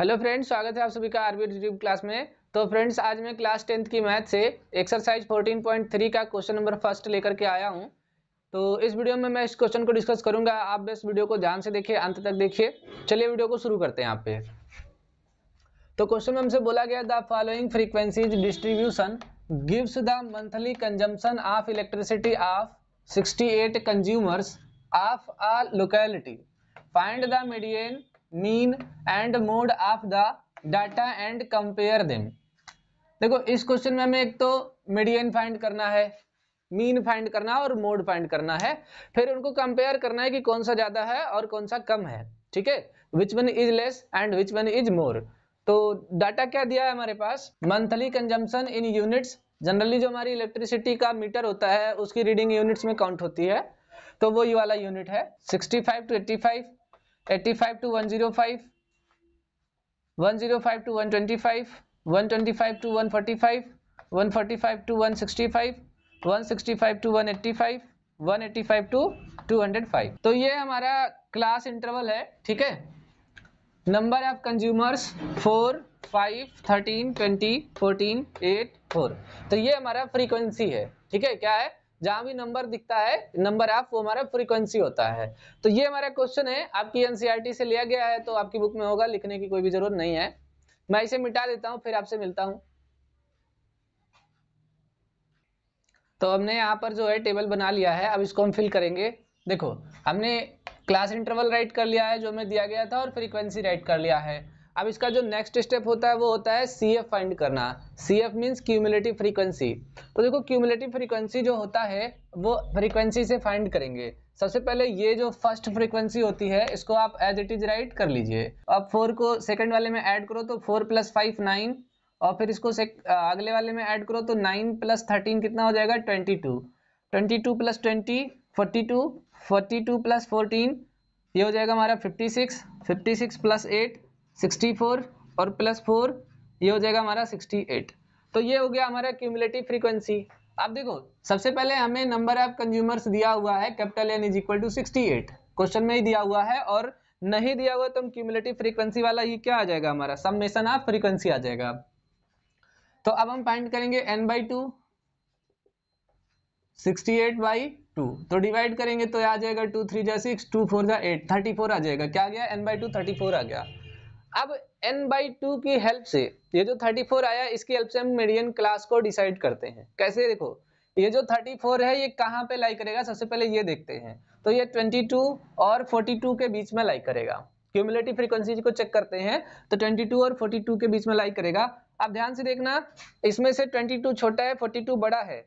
hello friends स्वागत है आप सभी का आरबी यूट्यूब क्लास में तो फ्रेंड्स आज मैं क्लास टेंथ की मैथ से एक्सरसाइज 14.3 का क्वेश्चन नंबर फर्स्ट लेकर के आया हूं तो इस वीडियो में मैं इस क्वेश्चन को डिस्कस करूंगा आप बस वीडियो को ध्यान से देखिए अंत तक देखिए चलिए वीडियो को शुरू करते हैं यहाँ पे तो क्वेश्चन में हमसे बोला गया the following frequencies distribution gives the monthly consumption of electricity of sixty consumers of a locality find the median mean and mode of the data and compare them देखो इस क्वेश्चन में हमें एक तो मीडियन फाइंड करना है mean find करना और मोड फाइंड करना है फिर उनको कंपेयर करना है कि कौन सा ज्यादा है और कौन सा कम है ठीक है which one is less and which one is more तो डाटा क्या दिया है हमारे पास monthly consumption in units generally जो हमारी इलेक्ट्रिसिटी का मीटर होता है उसकी रीडिंग यूनिट्स में काउंट होती है तो वो ये वाला यूनिट है 65 to 85 eighty five to one zero five one zero five to one twenty five one twenty five to one forty five one forty five to one sixty five one sixty five to one eighty five one eighty five to two hundred five तो ये हमारा class interval है ठीक है number of consumers four five thirteen twenty fourteen eight four तो ये हमारा frequency है ठीक है क्या है जहां भी नंबर दिखता है नंबर ऑफ वो हमारा फ्रीक्वेंसी होता है तो ये हमारा क्वेश्चन है आपकी एनसीईआरटी e से लिया गया है तो आपकी बुक में होगा लिखने की कोई भी जरूरत नहीं है मैं इसे मिटा देता हूँ फिर आपसे मिलता हूँ तो हमने यहाँ पर जो है टेबल बना लिया है अब इसको हम फिल करेंगे देखो हमने क्लास इंटरवल राइट कर लिया है जो हमें दिया गया था और फ्रीक्वेंसी राइट कर लिया है अब इसका जो नेक्स्ट स्टेप होता है वो होता है सी एफ फाइंड करना C F means cumulative frequency तो देखो क्यूमुलेटिव फ्रीक्वेंसी जो होता है वो फ्रीक्वेंसी से फाइंड करेंगे सबसे पहले ये जो फर्स्ट फ्रीक्वेंसी होती है इसको आप एज इट इज राइट कर लीजिए अब फोर को सेकेंड वाले में ऐड करो तो फोर प्लस फाइव नाइन और फिर इसको अगले वाले में ऐड करो तो नाइन प्लस थर्टीन कितना हो जाएगा twenty two twenty two plus twenty forty two forty two plus fourteen ये हो जाएगा हमारा fifty six fifty six plus eight sixty four और प्लस फोर ये हो जाएगा हमारा सिक्सटी एट तो ये हो गया हमारा क्यूमुलेटिव फ्रीक्वेंसी अब देखो सबसे पहले हमें नंबर ऑफ कंज्यूमर्स दिया हुआ है capital N is equal to sixty eight question में ही दिया हुआ है और नहीं दिया हुआ तो हम क्यूमुलेटिव फ्रीक्वेंसी वाला ये क्या आ जाएगा हमारा सबमेशन ऑफ फ्रीक्वेंसी आ जाएगा तो अब हम फाइंड करेंगे N by two sixty eight by two तो डिवाइड करेंगे तो आ जाएगा टू थ्री जा सिक्स टू फोर जा एट थर्टी फोर आ जाएगा क्या गया N by two thirty four आ गया अब n बाई टू की हेल्प से ये जो 34 आया इसकी हेल्प से हम मीडियन क्लास को डिसाइड करते हैं कैसे देखो ये जो 34 है ये कहाँ पे लाई करेगा सबसे पहले ये देखते हैं तो ये 22 और 42 के बीच में लाई करेगा क्यूमुलेटिव फ्रीक्वेंसी को चेक करते हैं तो 22 और 42 के बीच में लाई करेगा आप ध्यान से देखना इसमें से ट्वेंटी छोटा है फोर्टी बड़ा है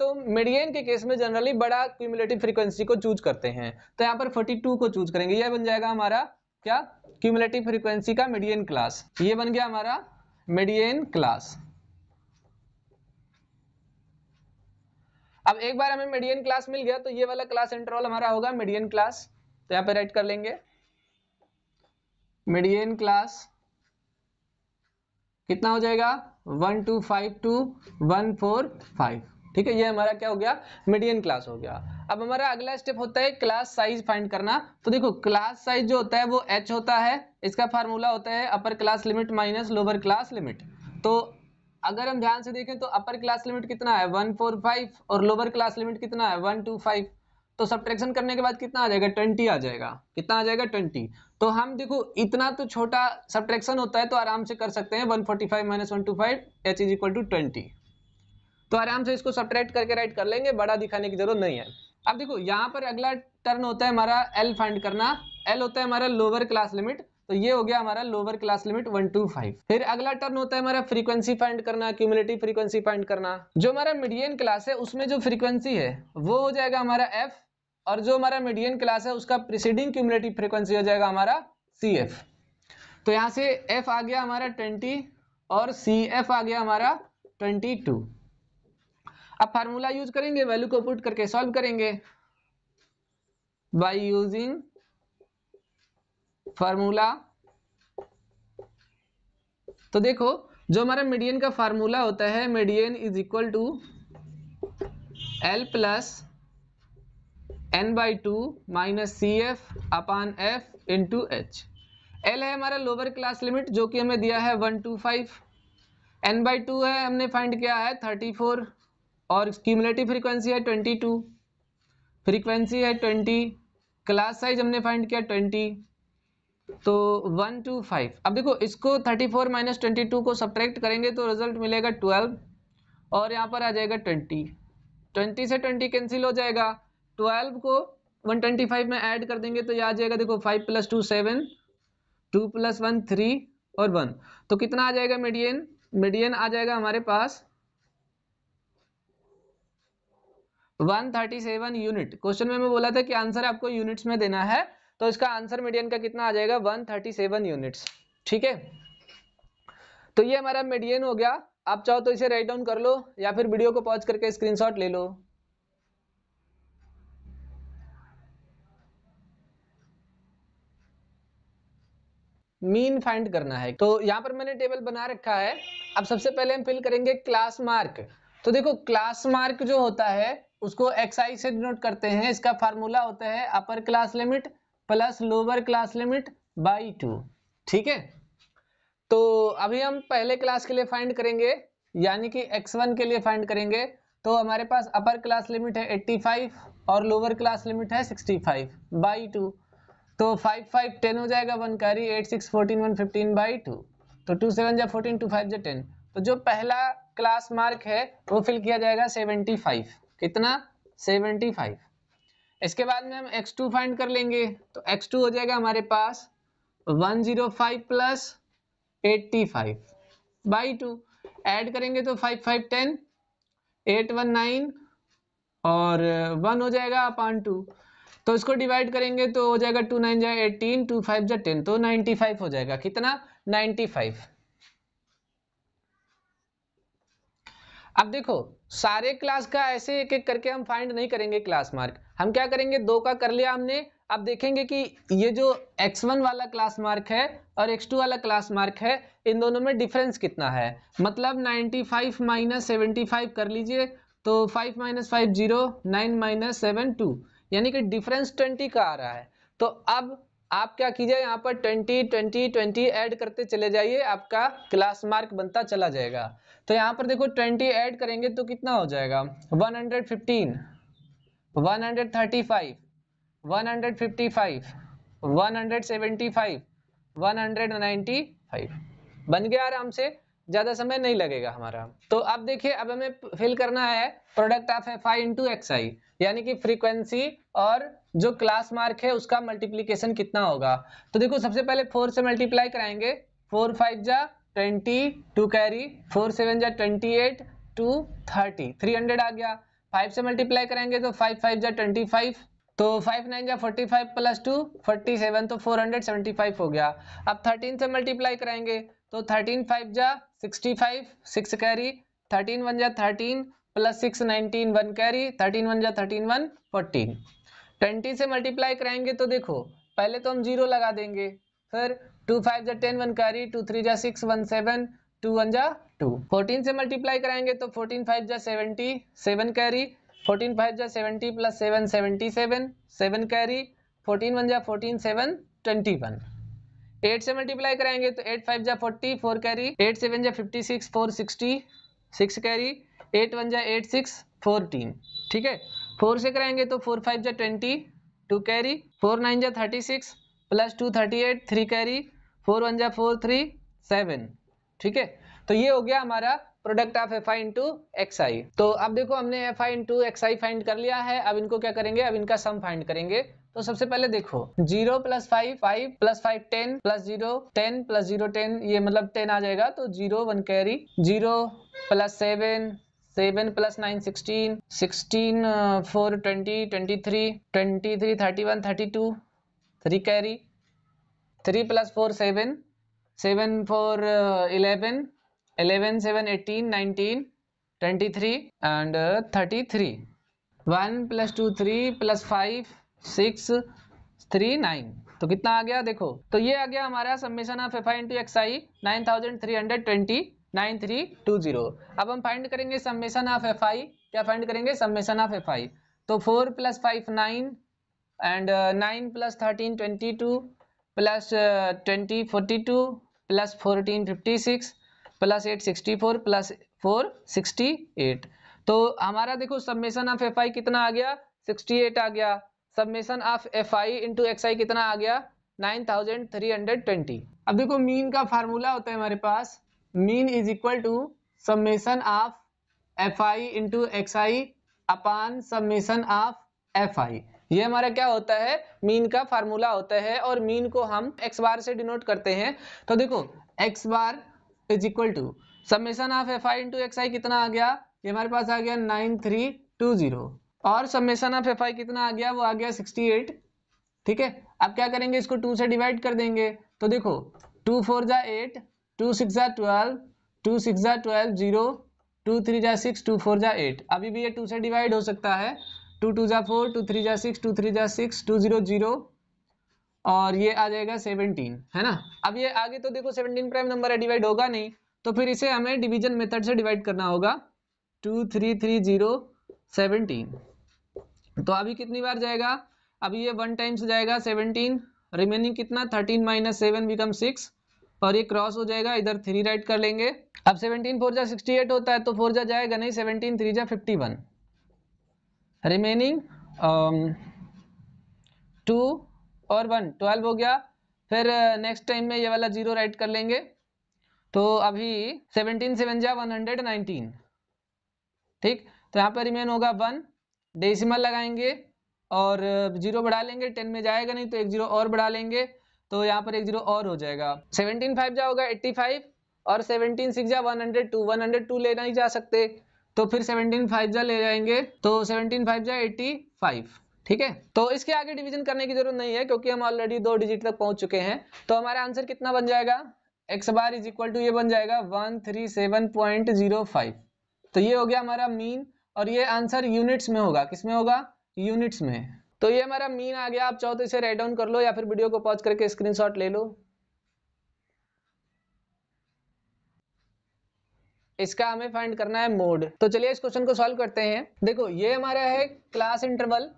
तो मीडियन के केस में जनरली बड़ा क्यूमुलेटिव फ्रीक्वेंसी को चूज करते हैं तो यहाँ पर फोर्टी को चूज करेंगे यह बन जाएगा हमारा क्या क्यूमलेटिव फ्रीक्वेंसी का मीडियन क्लास ये बन गया हमारा मीडियन क्लास अब एक बार हमें मीडियन क्लास मिल गया तो ये वाला क्लास इंटरवल हमारा होगा मीडियन क्लास तो यहां पे राइट कर लेंगे मीडियन क्लास कितना हो जाएगा one two five to one four five ठीक है ये हमारा क्या हो गया मीडियन क्लास हो गया अब हमारा अगला स्टेप होता है क्लास साइज फाइंड करना तो देखो क्लास साइज जो होता है वो एच होता है इसका फार्मूला होता है upper class limit minus lower class limit तो अगर हम ध्यान से देखें तो अपर क्लास लिमिट कितना है वन फोर फाइव और लोअर क्लास लिमिट कितना है वन टू फाइव तो सब्ट्रैक्शन करने के बाद कितना आ जाएगा ट्वेंटी आ जाएगा कितना आ जाएगा ट्वेंटी तो हम देखो इतना तो छोटा सब्ट्रैक्शन होता है तो आराम से कर सकते हैं one forty five minus one two five H is equal to twenty तो आराम से इसको सब्ट्रैक्ट करके राइट कर लेंगे बड़ा दिखाने की जरूरत नहीं है अब देखो यहाँ पर अगला टर्न होता है हमारा एल फाइंड करना एल होता है हमारा लोअर क्लास लिमिट तो ये हो गया हमारा lower class limit one two five फिर अगला टर्न होता है हमारा फ्रीक्वेंसी फाइंड करना क्यूमुलेटिव फ्रीक्वेंसी फाइंड करना जो हमारा मीडियन क्लास है उसमें जो फ्रीक्वेंसी है वो हो जाएगा हमारा एफ और जो हमारा मीडियन क्लास है उसका प्रिसीडिंग क्यूमुलेटिव फ्रीक्वेंसी हो जाएगा हमारा सी एफ तो यहाँ से एफ आ गया हमारा ट्वेंटी और सी एफ आ गया हमारा ट्वेंटी टू अब फार्मूला यूज करेंगे वैल्यू को पुट करके सॉल्व करेंगे बाई यूजिंग फार्मूला तो देखो जो हमारा मीडियन का फार्मूला होता है median is equal to L plus N by two minus C F upon F into H L है हमारा लोअर क्लास लिमिट जो कि हमें दिया है one two five N by two है हमने फाइंड किया है थर्टी फोर और क्यूमलेटिव फ्रीक्वेंसी है ट्वेंटी टू फ्रीक्वेंसी है ट्वेंटी क्लास साइज हमने फाइंड किया ट्वेंटी तो वन टू फाइव अब देखो इसको thirty four minus twenty two को सब्ट्रैक्ट करेंगे तो रिजल्ट मिलेगा ट्वेल्व और यहाँ पर आ जाएगा ट्वेंटी ट्वेंटी से ट्वेंटी कैंसिल हो जाएगा ट्वेल्व को वन ट्वेंटी फाइव में ऐड कर देंगे तो ये आ जाएगा देखो five plus two seven two plus one three और वन तो कितना आ जाएगा मीडियन मीडियन आ जाएगा हमारे पास 137 यूनिट क्वेश्चन में मैं बोला था कि आंसर आपको यूनिट्स में देना है तो इसका आंसर मीडियन का कितना आ जाएगा 137 यूनिट्स ठीक है तो ये हमारा मीडियन हो गया आप चाहो तो इसे राइट डाउन कर लो या फिर वीडियो को पॉज करके स्क्रीनशॉट ले लो मीन फाइंड करना है तो यहां पर मैंने टेबल बना रखा है अब सबसे पहले हम फिल करेंगे क्लास मार्क तो देखो क्लास मार्क जो होता है उसको एक्स आई से डिनोट करते हैं इसका फार्मूला होता है upper class limit plus lower class limit by two ठीक है तो अभी हम पहले क्लास के लिए फाइंड करेंगे यानी कि एक्स वन के लिए फाइंड करेंगे तो हमारे पास अपर क्लास लिमिट है एट्टी फाइव और लोअर क्लास लिमिट है सिक्सटी फाइव बाई टू तो फाइव फाइव टेन हो जाएगा one carry eight six fourteen one fifteen by two तो टू सेवन जा फोर्टीन टू फाइव जा टेन तो जो पहला क्लास मार्क है वो फिल किया जाएगा 75 कितना 75 इसके बाद में हम x2 फाइंड कर लेंगे तो x2 हो जाएगा हमारे पास 105 zero five plus eighty five by two add करेंगे तो 5 five ten eight one nine और वन uh, हो जाएगा अपॉन टू तो इसको डिवाइड करेंगे तो हो जाएगा टू नाइन जाए एटीन टू फाइव जाए टेन तो नाइन्टी फाइव हो जाएगा कितना नाइन्टी फाइव अब देखो सारे क्लास का ऐसे एक एक करके हम फाइंड नहीं करेंगे क्लास मार्क हम क्या करेंगे दो का कर लिया हमने अब देखेंगे कि ये जो x1 वाला क्लास मार्क है और x2 वाला क्लास मार्क है इन दोनों में डिफरेंस कितना है मतलब 95 फाइव माइनस सेवेंटी कर लीजिए तो 5 minus five zero nine minus seven two यानी कि डिफरेंस 20 का आ रहा है तो अब आप क्या कीजिए यहाँ पर ट्वेंटी ट्वेंटी ट्वेंटी एड करते चले जाइए आपका क्लास मार्क बनता चला जाएगा तो यहाँ पर देखो ट्वेंटी एड करेंगे तो कितना हो जाएगा one hundred fifteen one hundred thirty five one hundred fifty five one hundred seventy five one hundred ninety five बन गया आराम से ज़्यादा समय नहीं लगेगा हमारा तो अब देखिए अब हमें फिल करना है product of F I into X I यानी कि फ्रीक्वेंसी और जो क्लास मार्क है उसका मल्टीप्लीकेशन कितना होगा तो देखो सबसे पहले फोर से मल्टीप्लाई कराएंगे फोर फाइव जा twenty two carry four seven जा twenty eight two thirty three hundred आ गया फाइव से मल्टीप्लाई करेंगे तो फाइव फाइव जा ट्वेंटी फाइव तो फाइव नाइन या forty five plus two forty seven तो फोर हंड्रेड सेवेंटी फाइव हो गया अब थर्टीन से मल्टीप्लाई कराएंगे तो थर्टीन फाइव जा sixty five six carry thirteen one जा thirteen plus six nineteen one carry thirteen one जा थर्टीन वन फोर्टीन ट्वेंटी से मल्टीप्लाई कराएंगे तो देखो पहले तो हम जीरो लगा देंगे फिर टू फाइव जा ten one carry two three जा six one seven two one जा टू फोर्टीन से मल्टीप्लाई कराएंगे तो फोर्टीन फाइव जा seventy seven carry fourteen five जा seventy plus seven seventy seven seven carry fourteen one जा fourteen seven twenty one eight से multiply कराएंगे तो एट फाइव जा forty four carry eight seven जा fifty six four sixty six carry eight one जा eight six fourteen ठीक है four से कराएंगे तो फोर फाइव जा twenty two carry four nine जा thirty six plus two thirty eight three carry four one जा फोर थ्री सेवन ठीक है तो ये हो गया हमारा product of F I into X I तो अब देखो हमने F I into X I find कर लिया है अब इनको क्या करेंगे अब इनका सम फाइंड करेंगे तो सबसे पहले देखो zero plus five five plus five ten plus zero ten plus zero ten ये मतलब टेन आ जाएगा तो zero one carry zero plus seven seven plus nine sixteen sixteen four twenty twenty three twenty three thirty one thirty two three carry three plus four seven seven four eleven 11 7 18 19 23 and uh, 33 1 plus 2 3 plus 5 6 3 9 तो कितना आ गया देखो तो ये आ गया हमारा summation of F I into X I nine thousand three hundred twenty nine three two zero अब हम फाइंड करेंगे सम्मेशन ऑफ एफ आई क्या फाइंड करेंगे सम्मेशन ऑफ एफ आई तो four plus five nine and nine plus thirteen twenty two plus twenty forty two plus fourteen fifty six plus eight sixty four plus four sixty eight तो हमारा देखो submission of F I कितना आ गया sixty eight आ गया submission of F I into X I कितना आ गया nine thousand three hundred twenty अब देखो मीन का फार्मूला होता है हमारे पास mean is equal to submission of F I into X I upon submission of F I ये हमारा क्या होता है मीन का फार्मूला होता है और मीन को हम एक्स बार से डिनोट करते हैं तो देखो X bar is equal to summation of F I into X I कितना आ गया ये हमारे पास आ गया नाइन थ्री टू जीरो और समेसन ऑफ एफ आई कितना आ गया वो आ गया सिक्सटी एट ठीक है अब क्या करेंगे इसको टू से डिवाइड कर देंगे तो देखो टू फोर जा एट टू सिक्स जा ट्वेल्व टू सिक्स जा ट्वेल्व जीरो टू थ्री जा सिक्स टू फोर जा एट अभी भी ये टू से डिवाइड हो सकता है टू टू जा फोर टू थ्री जा सिक्स टू थ्री जा सिक्स टू जीरो जीरो और ये आ जाएगा सेवनटीन है ना अब ये आगे तो देखो सेवनटीन प्राइम नंबर है डिवाइड होगा नहीं तो फिर इसे हमें डिवीजन मेथड से डिवाइड करना होगा two three three zero seventeen तो अभी कितनी बार जाएगा अभी ये वन टाइम्स जाएगा सेवनटीन रिमेनिंग कितना thirteen minus seven become six और ये क्रॉस हो जाएगा इधर थ्री राइट कर लेंगे अब सेवनटीन फोर जा सिक्सटी एट होता है तो फोर जा जाएगा नहीं सेवनटीन थ्री जा फिफ्टी वन रिमेनिंग टू और वन ट्वेल्व हो गया फिर नेक्स्ट टाइम में ये वाला जीरो राइट कर लेंगे तो अभी सेवनटीन सेवन जा वन हंड्रेड नाइनटीन ठीक तो यहाँ पर रिमेन होगा वन डेसिमल लगाएंगे और जीरो बढ़ा लेंगे टेन में जाएगा नहीं तो एक जीरो और बढ़ा लेंगे तो यहाँ पर एक जीरो और हो जाएगा सेवनटीन फाइव जा होगा एट्टी फाइव और सेवनटीन सिक्स जा one hundred two one hundred two लेना ही जा सकते तो फिर सेवनटीन फाइव जा ले जाएंगे तो सेवनटीन फाइव जा एट्टी फाइव ठीक है तो इसके आगे डिवीजन करने की जरूरत नहीं है क्योंकि हम ऑलरेडी दो डिजिट तक पहुंच चुके हैं तो हमारा आंसर कितना बन जाएगा X bar is equal to ये बन जाएगा one three seven point zero five तो ये हो गया हमारा मीन और ये आंसर यूनिट्स में होगा किस में होगा यूनिट्स में तो ये हमारा मीन आ गया आप चाहो तो इसे राइट डाउन कर लो या फिर वीडियो को पॉज करके स्क्रीनशॉट ले लो इसका हमें फाइंड करना है मोड तो चलिए इस क्वेश्चन को सॉल्व करते हैं देखो ये हमारा है क्लास इंटरवल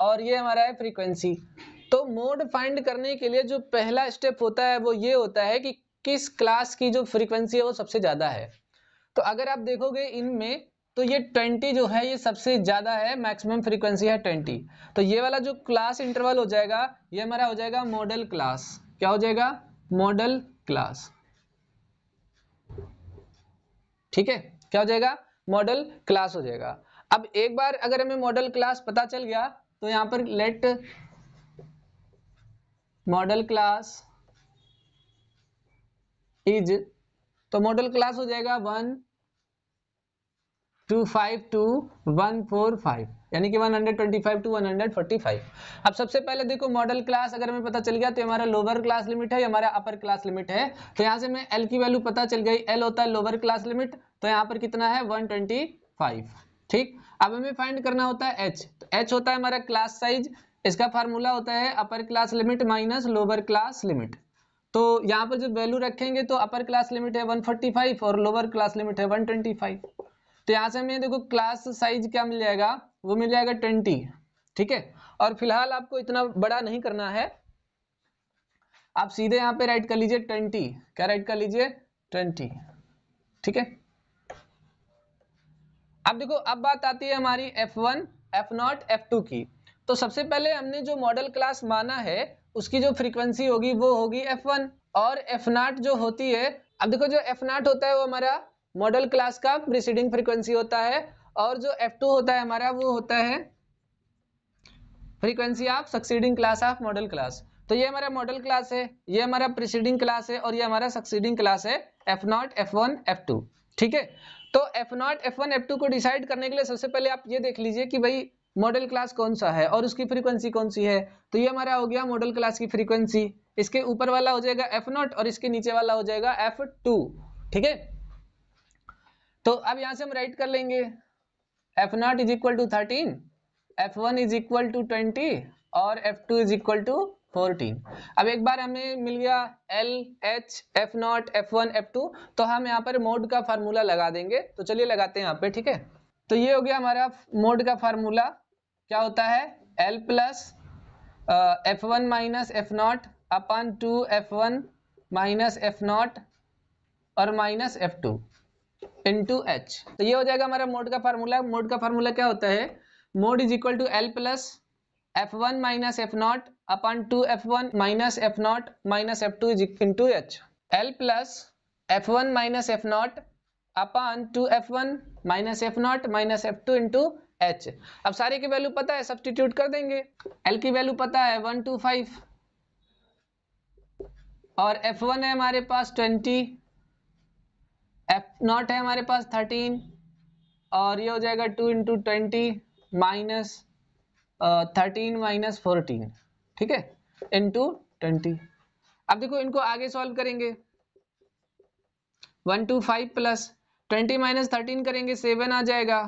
और ये हमारा है फ्रीक्वेंसी तो मोड फाइंड करने के लिए जो पहला स्टेप होता है वो ये होता है कि किस क्लास की जो फ्रीक्वेंसी है वो सबसे ज़्यादा है तो अगर आप देखोगे इनमें तो ये 20 जो है ये सबसे ज़्यादा है मैक्सिमम फ्रीक्वेंसी है 20 तो ये वाला जो क्लास इंटरवल हो जाएगा ये हमारा हो जाएगा मॉडल क्लास क्या हो जाएगा मॉडल क्लास ठीक है क्या हो जाएगा मॉडल क्लास हो जाएगा अब एक बार अगर हमें मॉडल क्लास पता चल गया तो यहाँ पर लेट मॉडल क्लास इज तो मॉडल क्लास हो जाएगा one two five to one four five यानी कि 125 टू 145 अब सबसे पहले देखो मॉडल क्लास अगर हमें पता चल गया तो हमारा लोअर क्लास लिमिट है हमारा अपर क्लास लिमिट है तो यहाँ से मैं एल की वैल्यू पता चल गई एल होता है लोअर क्लास लिमिट तो यहाँ पर कितना है 125 ठीक अब हमें फाइंड करना होता है एच तो एच होता है हमारा क्लास साइज इसका फार्मूला होता है upper class limit minus lower class limit तो यहाँ पर जब वैल्यू रखेंगे तो अपर क्लास लिमिट है 145 और लोअर क्लास लिमिट है 125 तो यहाँ से हमें देखो क्लास साइज क्या मिल जाएगा वो मिल जाएगा 20 ठीक है और फिलहाल आपको इतना बड़ा नहीं करना है आप सीधे यहाँ पे राइट कर लीजिए 20 क्या राइट कर लीजिए 20 ठीक है अब देखो अब बात आती है हमारी F1, F0, F2 की तो सबसे पहले हमने जो मॉडल क्लास माना है उसकी जो फ्रीक्वेंसी होगी वो होगी F1 और F0 जो होती है अब देखो जो F0 होता है वो हमारा मॉडल क्लास का प्रिसीडिंग फ्रीक्वेंसी होता है और जो F2 होता है हमारा वो होता है frequency of succeeding class of modal class तो ये हमारा मॉडल क्लास है ये हमारा प्रिसीडिंग क्लास है और ये हमारा सक्सीडिंग क्लास है F naught F one F two ठीक है तो F naught F one F two को डिसाइड करने के लिए सबसे पहले आप ये देख लीजिए कि भाई मॉडल क्लास कौन सा है और उसकी फ्रीक्वेंसी कौन सी है तो ये हमारा हो गया मॉडल क्लास की फ्रीक्वेंसी इसके ऊपर वाला हो जाएगा एफ नॉट और इसके नीचे वाला हो जाएगा एफ टू ठीक है तो अब यहां से हम राइट कर लेंगे F naught is equal to thirteen F one is equal to twenty और F two is equal to fourteen अब एक बार हमें मिल गया L H F naught F one F two तो हम यहाँ पर मोड का फार्मूला लगा देंगे तो चलिए लगाते हैं यहाँ पे ठीक है तो ये हो गया हमारा मोड का फार्मूला क्या होता है L plus F one minus F naught upon two F one minus F naught और minus F two two H तो ये हो जाएगा हमारा मोड का फार्मूला मोड का फार्मूला क्या होता है mode is equal to L plus F one minus F naught upon two F one minus F naught minus F two into H L plus F one minus F naught upon two F one minus F naught minus F two into H अब सारे की value पता है substitute कर देंगे L की value पता है वन टू फाइव और एफ वन है हमारे पास ट्वेंटी एफ नॉट है हमारे पास थर्टीन और ये हो जाएगा two into twenty minus thirteen minus fourteen ठीक है इंटू ट्वेंटी अब देखो इनको आगे सॉल्व करेंगे one two five plus twenty minus thirteen करेंगे सेवन आ जाएगा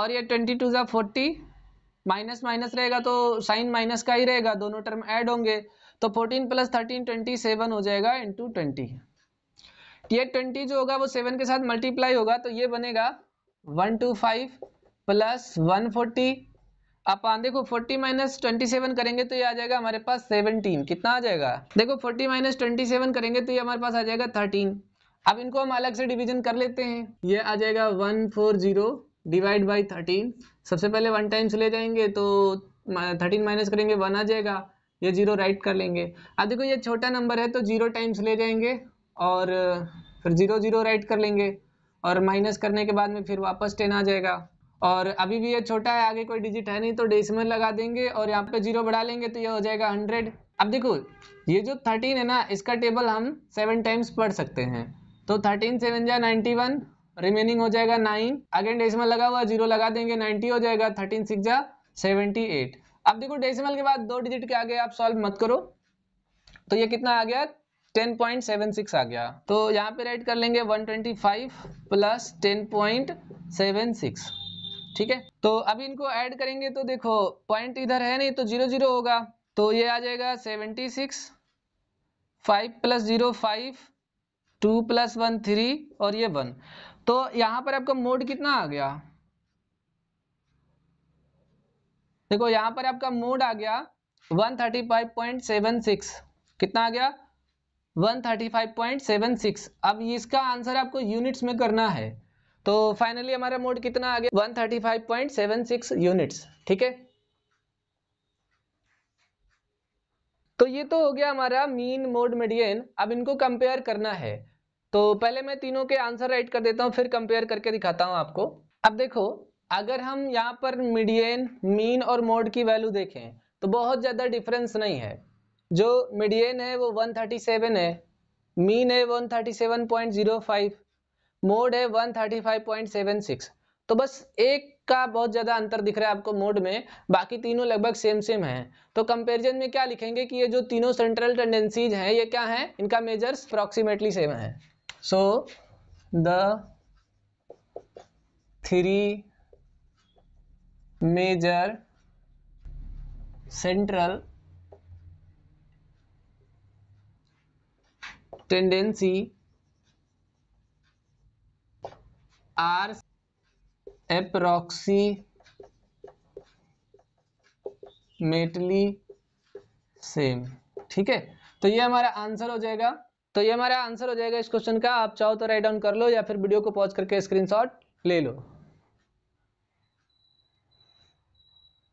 और ये ट्वेंटी टू ज़ा फोर्टी माइनस माइनस रहेगा तो साइन माइनस का ही रहेगा दोनों टर्म ऐड होंगे तो fourteen plus thirteen twenty seven हो जाएगा इंटू ट्वेंटी ये ट्वेंटी जो होगा वो सेवन के साथ मल्टीप्लाई होगा तो ये बनेगा one two five plus one forty upon देखो 40 माइनस ट्वेंटी करेंगे तो ये आ जाएगा हमारे पास 17 कितना आ जाएगा देखो 40 माइनस ट्वेंटी करेंगे तो ये हमारे पास आ जाएगा 13 अब इनको हम अलग से डिवीजन कर लेते हैं ये आ जाएगा 140 डिवाइड बाई थर्टीन सबसे पहले वन टाइम्स ले जाएंगे तो 13 माइनस करेंगे वन आ जाएगा ये जीरो राइट कर लेंगे अब देखो ये छोटा नंबर है तो जीरो टाइम्स ले जाएंगे और फिर जीरो जीरो राइट कर लेंगे और माइनस करने के बाद में फिर वापस टेन आ जाएगा और अभी भी ये छोटा है आगे कोई डिजिट है नहीं तो डेसिमल लगा देंगे और यहाँ पे जीरो बढ़ा लेंगे तो ये हो जाएगा हंड्रेड अब देखो ये जो थर्टीन है ना इसका टेबल हम सेवन टाइम्स पढ़ सकते हैं तो थर्टीन सेवन जा नाइन्टी वन रिमेनिंग हो जाएगा नाइन अगेन डेसिमल लगा हुआ जीरो लगा देंगे नाइन्टी हो जाएगा थर्टीन सिक्स जा सेवेंटी एट अब देखो डेसिमल के बाद दो डिजिट के आगे आप सॉल्व मत करो तो ये कितना आ गया 10.76 आ गया तो यहाँ पे राइट कर लेंगे 125 प्लस सिक्स ठीक है तो अभी इनको ऐड करेंगे तो देखो पॉइंट इधर है नहीं तो जीरो जीरो होगा तो ये आ जाएगा seventy six five plus zero five two plus one three और ये वन तो यहाँ पर आपका मोड कितना आ गया देखो यहाँ पर आपका मोड आ गया one thirty five point seven six कितना आ गया one thirty five point seven six अब इसका आंसर आपको यूनिट्स में करना है तो फाइनली हमारा मोड कितना आ गया 135.76 यूनिट्स ठीक है तो ये तो हो गया हमारा मीन मोड मीडियन अब इनको कंपेयर करना है तो पहले मैं तीनों के आंसर राइट कर देता हूं फिर कंपेयर करके दिखाता हूं आपको अब देखो अगर हम यहां पर मीडियन मीन और मोड की वैल्यू देखें तो बहुत ज़्यादा डिफरेंस नहीं है जो मीडियन है वो 137 है मीन है 137.05 मोड है 135.76 तो बस एक का बहुत ज्यादा अंतर दिख रहा है आपको मोड में बाकी तीनों लगभग सेम सेम हैं तो कंपैरिजन में क्या लिखेंगे कि ये जो तीनों सेंट्रल टेंडेंसीज हैं ये क्या हैं इनका मेजर्स अप्रॉक्सीमेटली सेम है so the three major central tendency are मेटली सेम ठीक है तो ये हमारा आंसर हो जाएगा तो ये हमारा आंसर हो जाएगा इस क्वेश्चन का आप चाहो तो राइट डाउन कर लो या फिर वीडियो को पॉज करके स्क्रीनशॉट ले लो